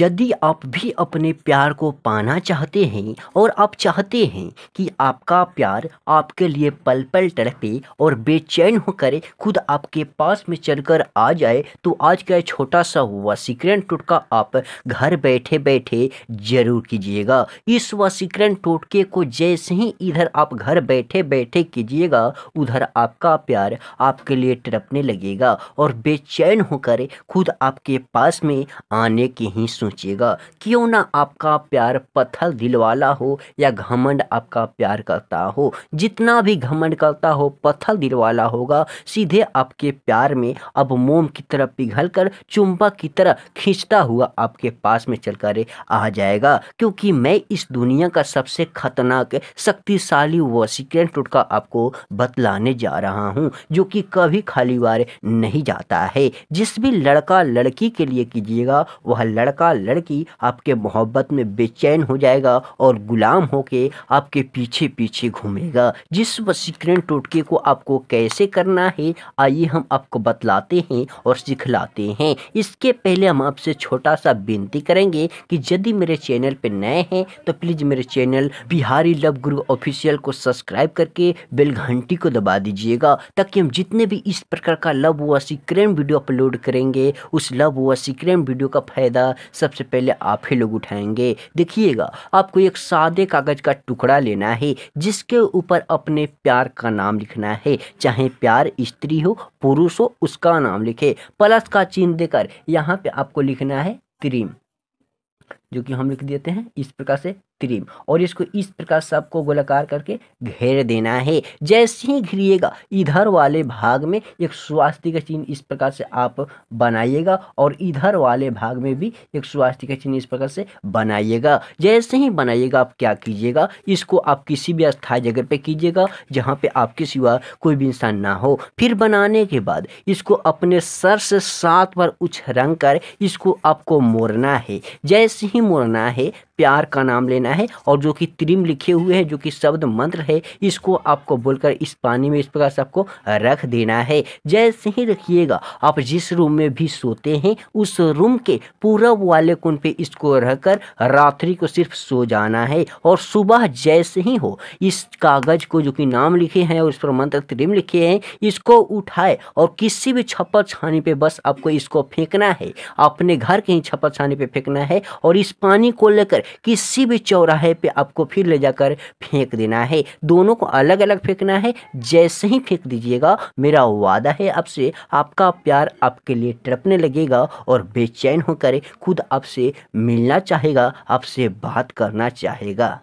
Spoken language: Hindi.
यदि आप भी अपने प्यार को पाना चाहते हैं और आप चाहते हैं कि आपका प्यार आपके लिए पल पल तड़पे और बेचैन होकर खुद आपके पास में चलकर आ जाए तो आज का छोटा सा हुआ सीक्रेट टोटका आप घर बैठे बैठे जरूर कीजिएगा इस व सीक्रेट टोटके को जैसे ही इधर आप घर बैठे बैठे कीजिएगा उधर आपका प्यार आपके लिए तड़पने लगेगा और बेचैन होकर खुद आपके पास में आने की ही नहीं सोचिएगा क्यों ना आपका प्यार पत्थर दिल वाला हो या घमंड आपका प्यार करता हो जितना भी घमंड करता हो पत्थर दिल वाला होगा सीधे आपके प्यार में अब मोम की तरह पिघल कर चुंबक की तरह खींचता हुआ आपके पास में चल कर आ जाएगा क्योंकि मैं इस दुनिया का सबसे खतरनाक शक्तिशाली व सीक्रेट टुटका आपको बतलाने जा रहा हूँ जो कि कभी खाली बार नहीं जाता है जिस भी लड़का लड़की के लिए कीजिएगा वह लड़का लड़का लड़की आपके मोहब्बत में बेचैन हो जाएगा और गुलाम होके आपके पीछे पीछे घूमेगा जिस वसीकरण टोटके को आपको कैसे करना है आइए हम आपको बतलाते हैं और सिखलाते हैं इसके पहले हम आपसे छोटा सा विनती करेंगे कि यदि मेरे चैनल पर नए हैं तो प्लीज़ मेरे channel Bihari love guru official को सब्सक्राइब करके बेल घंटी को दबा दीजिएगा ताकि हम जितने भी इस प्रकार का लव व सिक्रेम वीडियो अपलोड करेंगे उस लव व सीक्रेम वीडियो का फ़ायदा सबसे पहले आप ही लोग उठाएंगे देखिएगा आपको एक सादे कागज़ का टुकड़ा लेना है जिसके ऊपर अपने प्यार का नाम लिखना है चाहे प्यार स्त्री हो पुरुष हो उसका नाम लिखे प्लस का चिन्ह देकर यहाँ पे आपको लिखना है त्रिम जो कि हम लिख देते हैं इस प्रकार से क्रीम और इसको इस प्रकार सबको गोलाकार करके घेर देना है जैसे ही घिरिएगा इधर वाले भाग में एक स्वास्थ्य का चिन्ह इस प्रकार से आप बनाइएगा और इधर वाले भाग में भी एक स्वास्थ्य का चिन्ह इस प्रकार से बनाइएगा जैसे ही बनाइएगा आप क्या कीजिएगा इसको आप किसी भी अस्थायी जगह पे कीजिएगा जहाँ पे आपके सिवा कोई भी इंसान ना हो फिर बनाने के बाद इसको अपने सर से सात बार उछ रंग कर इसको आपको मोड़ना है जैसे ही मोड़ना है प्यार का नाम लेना है और जो कि त्रिम लिखे हुए हैं जो कि शब्द मंत्र है इसको आपको बोलकर इस पानी में इस प्रकार से आपको रख देना है जैसे ही रखिएगा आप जिस रूम में भी सोते हैं उस रूम के पूरब वाले कुंड पे इसको रहकर रात्रि को सिर्फ सो जाना है और सुबह जैसे ही हो इस कागज को जो कि नाम लिखे हैं और उस पर मंत्र त्रिम लिखे हैं इसको उठाए और किसी भी छप्पर छानी पे बस आपको इसको फेंकना है अपने घर के ही छप्पर छानी पे फेंकना है और इस पानी को लेकर किसी भी चौराहे पे आपको फिर ले जाकर फेंक देना है दोनों को अलग अलग फेंकना है जैसे ही फेंक दीजिएगा मेरा वादा है आपसे आपका प्यार आपके लिए टपने लगेगा और बेचैन होकर खुद आपसे मिलना चाहेगा आपसे बात करना चाहेगा